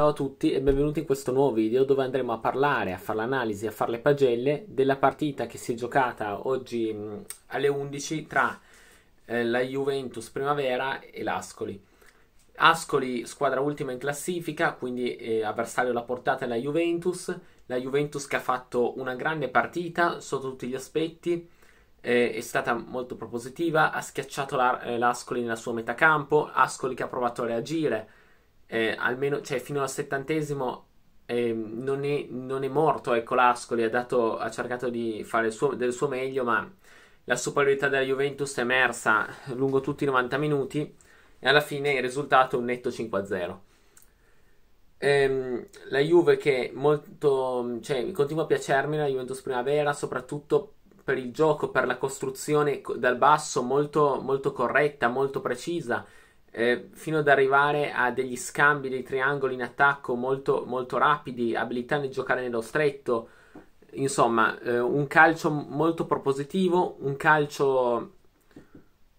Ciao a tutti e benvenuti in questo nuovo video dove andremo a parlare, a fare l'analisi, a fare le pagelle della partita che si è giocata oggi mm, alle 11 tra eh, la Juventus Primavera e l'Ascoli. Ascoli squadra ultima in classifica, quindi eh, avversario alla portata della Juventus, la Juventus che ha fatto una grande partita sotto tutti gli aspetti, eh, è stata molto propositiva, ha schiacciato la, eh, l'Ascoli nella sua metà campo, Ascoli che ha provato a reagire eh, almeno cioè, fino al settantesimo eh, non, è, non, è, morto, ecco l'Ascoli ha, dato, ha cercato di fare suo, del suo meglio, ma la superiorità della Juventus è emersa lungo tutti i 90 minuti e alla fine il risultato è un netto 5-0. Ehm, la Juve che molto, cioè, continua a piacermi, la Juventus Primavera, soprattutto per il gioco, per la costruzione dal basso molto, molto corretta, molto precisa, eh, fino ad arrivare a degli scambi dei triangoli in attacco molto, molto rapidi, abilità nel giocare nello stretto, insomma, eh, un calcio molto propositivo, un calcio,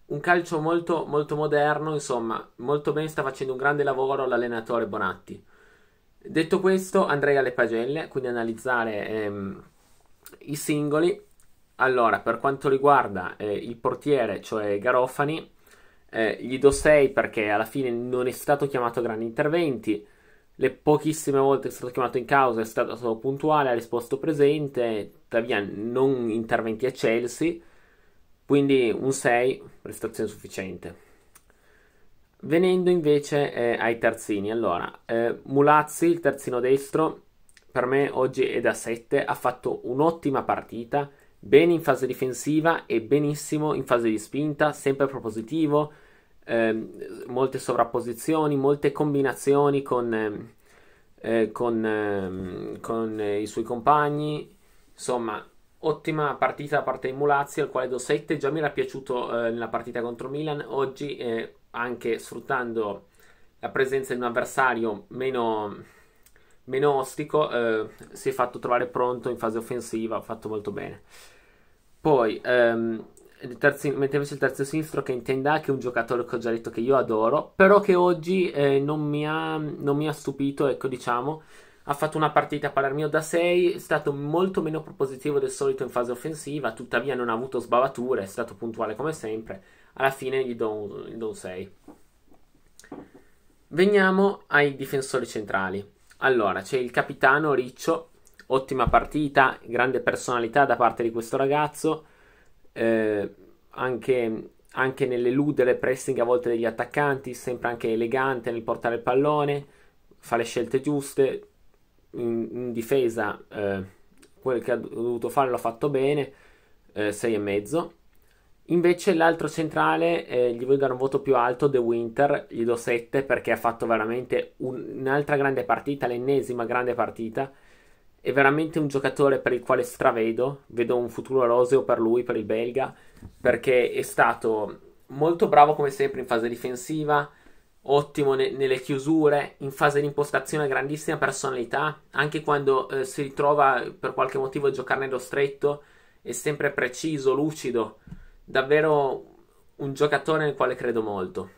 un calcio molto, molto moderno, insomma, molto bene sta facendo un grande lavoro l'allenatore Bonatti. Detto questo, andrei alle pagelle, quindi analizzare ehm, i singoli. Allora, per quanto riguarda eh, il portiere, cioè Garofani, eh, gli do 6 perché alla fine non è stato chiamato a grandi interventi. Le pochissime volte che è stato chiamato in causa è stato puntuale, ha risposto presente, tuttavia non interventi eccelsi. Quindi un 6, prestazione sufficiente. Venendo invece eh, ai terzini, allora, eh, Mulazzi, il terzino destro, per me oggi è da 7, ha fatto un'ottima partita, bene in fase difensiva e benissimo in fase di spinta, sempre propositivo, eh, molte sovrapposizioni, molte combinazioni con, ehm, eh, con, ehm, con eh, i suoi compagni. Insomma, ottima partita da parte di Mulazzi, al quale do 7. Già mi era piaciuto eh, nella partita contro Milan. Oggi, eh, anche sfruttando la presenza di un avversario meno meno ostico, eh, si è fatto trovare pronto in fase offensiva, ha fatto molto bene. Poi ehm, terzo, mentre invece il terzo sinistro che intenda che è un giocatore che ho già detto che io adoro, però che oggi eh, non, mi ha, non, mi ha, stupito, ecco diciamo, ha fatto una partita a Palermo da 6, è stato molto meno propositivo del solito in fase offensiva, tuttavia non ha avuto sbavature, è stato puntuale come sempre, alla fine gli do, gli do un 6. Veniamo ai difensori centrali. Allora, c'è il capitano Riccio, ottima partita, grande personalità da parte di questo ragazzo eh, anche, anche nell'eludere pressing a volte degli attaccanti, sempre anche elegante nel portare il pallone, fa le scelte giuste, in, in difesa eh, quello che ha dovuto fare l'ha fatto bene, 6,5. Eh, Invece l'altro centrale eh, gli voglio dare un voto più alto, The Winter, gli do 7 perché ha fatto veramente un, un'altra grande partita, l'ennesima grande partita. È veramente un giocatore per il quale stravedo, vedo un futuro roseo per lui, per il belga, perché è stato molto bravo come sempre in fase difensiva, ottimo ne- nelle chiusure, in fase di impostazione grandissima personalità, anche quando eh, si ritrova per qualche motivo a giocare nello stretto, è sempre preciso, lucido, davvero un giocatore nel quale credo molto.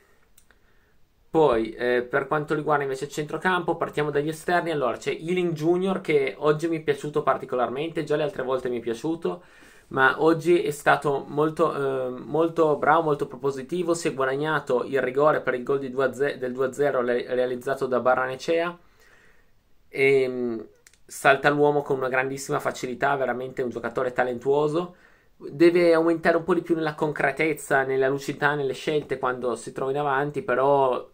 Poi, eh, per quanto riguarda invece il centrocampo, partiamo dagli esterni. Allora, c'è Ealing Junior che oggi mi è piaciuto particolarmente, già le altre volte mi è piaciuto, ma oggi è stato molto, eh, molto bravo, molto propositivo. Si è guadagnato il rigore per il gol del 2-0 realizzato da Baranecea. E, ehm, salta l'uomo con una grandissima facilità, veramente un giocatore talentuoso deve aumentare un po' di più nella concretezza, nella lucidità, nelle scelte quando si trova in avanti, però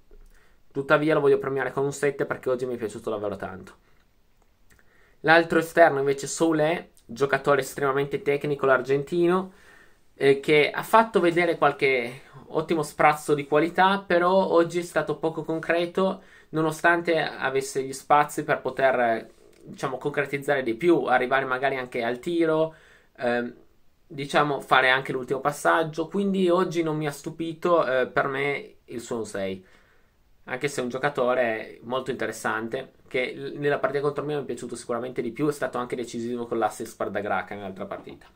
Tuttavia lo voglio premiare con un 7 perché oggi mi è piaciuto davvero tanto. L'altro esterno invece Soule, giocatore estremamente tecnico l'argentino, eh, che ha fatto vedere qualche ottimo sprazzo di qualità, però oggi è stato poco concreto, nonostante avesse gli spazi per poter diciamo, concretizzare di più, arrivare magari anche al tiro, eh, diciamo fare anche l'ultimo passaggio, quindi oggi non mi ha stupito, eh, per me il suo 6 anche se è un giocatore molto interessante, che nella partita contro me mi è piaciuto sicuramente di più, è stato anche decisivo con l'assist per Dagraka nell'altra partita.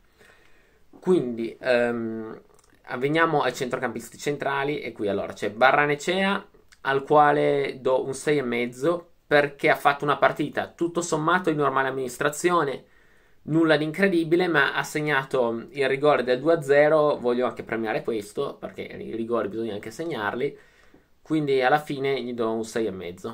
Quindi, ehm, avveniamo ai centrocampisti centrali e qui allora c'è Barranecea al quale do un 6,5 perché ha fatto una partita tutto sommato di normale amministrazione, nulla di incredibile, ma ha segnato il rigore del 2-0, voglio anche premiare questo perché i rigori bisogna anche segnarli quindi alla fine gli do un 6,5.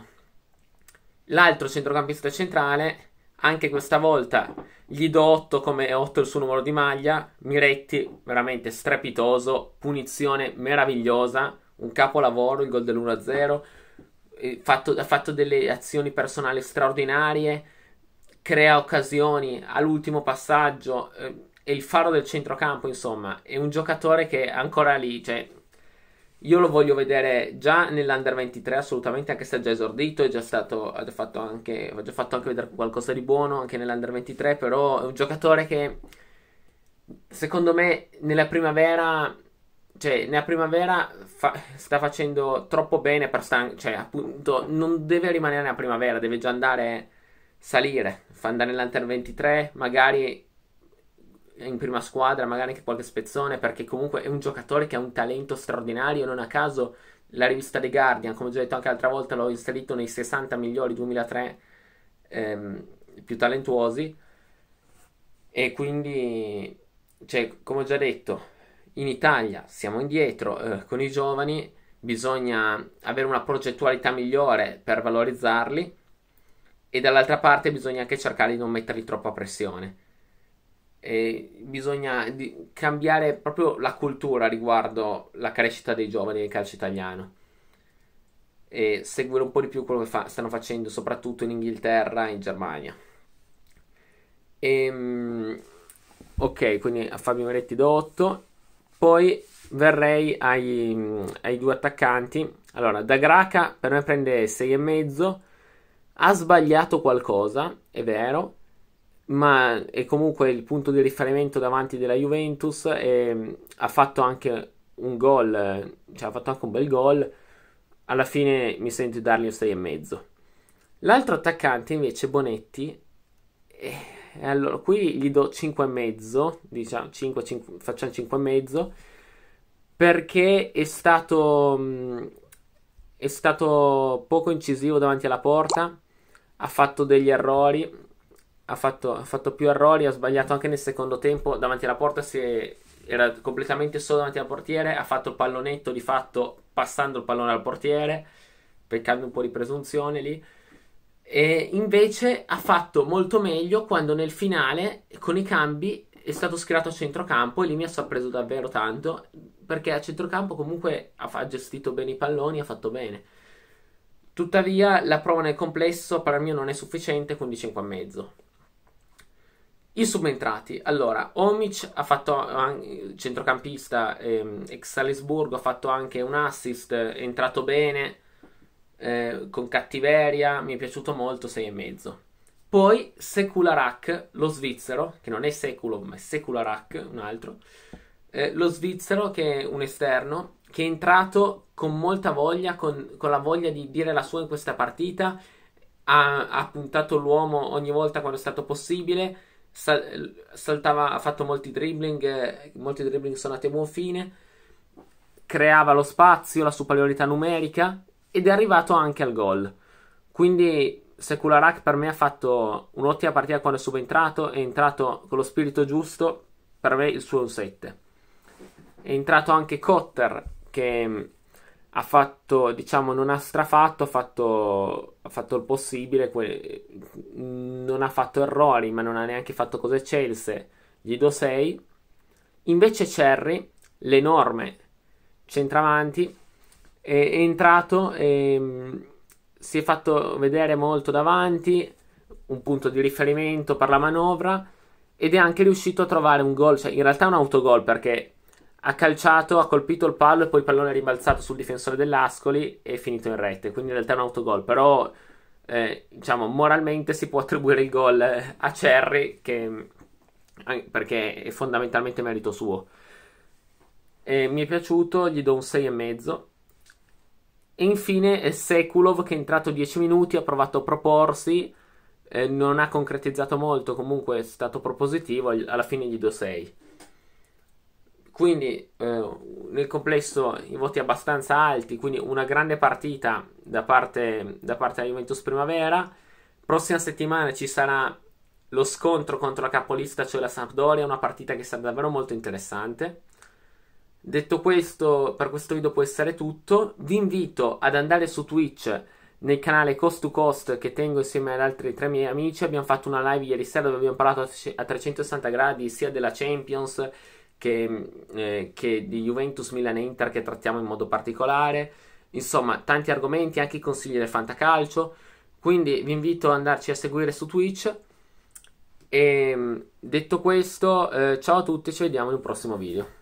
L'altro centrocampista centrale, anche questa volta gli do 8 come 8 il suo numero di maglia. Miretti, veramente strepitoso, punizione meravigliosa, un capolavoro, il gol dell'1-0. ha fatto delle azioni personali straordinarie, crea occasioni all'ultimo passaggio, eh, è il faro del centrocampo, insomma, è un giocatore che è ancora lì, cioè io lo voglio vedere già nell'Under 23 assolutamente, anche se è già esordito, è già stato, ha già fatto anche, già fatto anche vedere qualcosa di buono anche nell'Under 23, però è un giocatore che secondo me nella primavera cioè, nella primavera fa- sta facendo troppo bene per stan- cioè, appunto, non deve rimanere nella primavera, deve già andare salire, fa andare nell'Under 23, magari in prima squadra, magari anche qualche spezzone, perché comunque è un giocatore che ha un talento straordinario, non a caso la rivista The Guardian, come ho già detto anche l'altra volta, l'ho inserito nei 60 migliori 2003 ehm, più talentuosi e quindi, cioè, come ho già detto, in Italia siamo indietro eh, con i giovani, bisogna avere una progettualità migliore per valorizzarli e dall'altra parte bisogna anche cercare di non mettergli troppa pressione e bisogna cambiare proprio la cultura riguardo la crescita dei giovani nel calcio italiano e seguire un po' di più quello che fa, stanno facendo soprattutto in Inghilterra e in Germania. E, ehm, ok, quindi a Fabio Moretti do 8. Poi verrei ai, ai due attaccanti. Allora, Da Graca per me prende 6,5. Ha sbagliato qualcosa, è vero, ma è comunque il punto di riferimento davanti della Juventus e mm, ha fatto anche un gol, cioè ha fatto anche un bel gol. Alla fine mi sento di dargli un 6,5. L'altro attaccante invece Bonetti eh, allora qui gli do 5,5, diciamo 5, 5, facciamo 5,5 perché è stato mh, mm, è stato poco incisivo davanti alla porta, ha fatto degli errori ha fatto, ha fatto più errori, ha sbagliato anche nel secondo tempo davanti alla porta si è, era completamente solo davanti al portiere, ha fatto il pallonetto di fatto passando il pallone al portiere, peccando un po' di presunzione lì. E invece ha fatto molto meglio quando nel finale con i cambi è stato schierato a centrocampo e lì mi ha sorpreso davvero tanto perché a centrocampo comunque ha, gestito bene i palloni, ha fatto bene. Tuttavia la prova nel complesso per me non è sufficiente, con 5 mezzo. I subentrati, allora, Omic ha fatto centrocampista ehm, ex Salisburgo, ha fatto anche un assist, è entrato bene, eh, con cattiveria, mi è piaciuto molto, 6,5. Poi Secularak, lo svizzero, che non è Seculo, ma è Secularak, un altro, eh, lo svizzero che è un esterno, che è entrato con molta voglia, con, con la voglia di dire la sua in questa partita, ha, ha puntato l'uomo ogni volta quando è stato possibile saltava, ha fatto molti dribbling, eh, molti dribbling sono andati a buon fine, creava lo spazio, la superiorità numerica ed è arrivato anche al gol. Quindi Sekularak per me ha fatto un'ottima partita quando è subentrato, è entrato con lo spirito giusto, per me il suo 7. È entrato anche Cotter che ha fatto, diciamo, non ha strafatto, ha fatto, ha fatto il possibile, que- non ha fatto errori, ma non ha neanche fatto cose Chelsea, gli do 6. Invece Cherry, l'enorme centravanti, è, è entrato e mm, si è fatto vedere molto davanti, un punto di riferimento per la manovra, ed è anche riuscito a trovare un gol, cioè in realtà un autogol perché ha calciato, ha colpito il palo e poi il pallone è rimbalzato sul difensore dell'Ascoli e è finito in rete, quindi in realtà è un autogol, però eh, diciamo moralmente si può attribuire il gol eh, a Cerri che, eh, perché è fondamentalmente merito suo. E mi è piaciuto, gli do un 6,5. E infine è Sekulov che è entrato 10 minuti, ha provato a proporsi, eh, non ha concretizzato molto, comunque è stato propositivo, alla fine gli do 6. Quindi eh, nel complesso i voti abbastanza alti, quindi una grande partita da parte, da parte della Juventus Primavera. Prossima settimana ci sarà lo scontro contro la capolista, cioè la Sampdoria, una partita che sarà davvero molto interessante. Detto questo, per questo video può essere tutto. Vi invito ad andare su Twitch nel canale Cost to Cost che tengo insieme ad altri tre miei amici. Abbiamo fatto una live ieri sera dove abbiamo parlato a 360 gradi sia della Champions che, eh, che di Juventus, Milan e Inter che trattiamo in modo particolare. Insomma, tanti argomenti, anche i consigli del fantacalcio. Quindi vi invito ad andarci a seguire su Twitch. E ehm, detto questo, eh, ciao a tutti, ci vediamo in un prossimo video.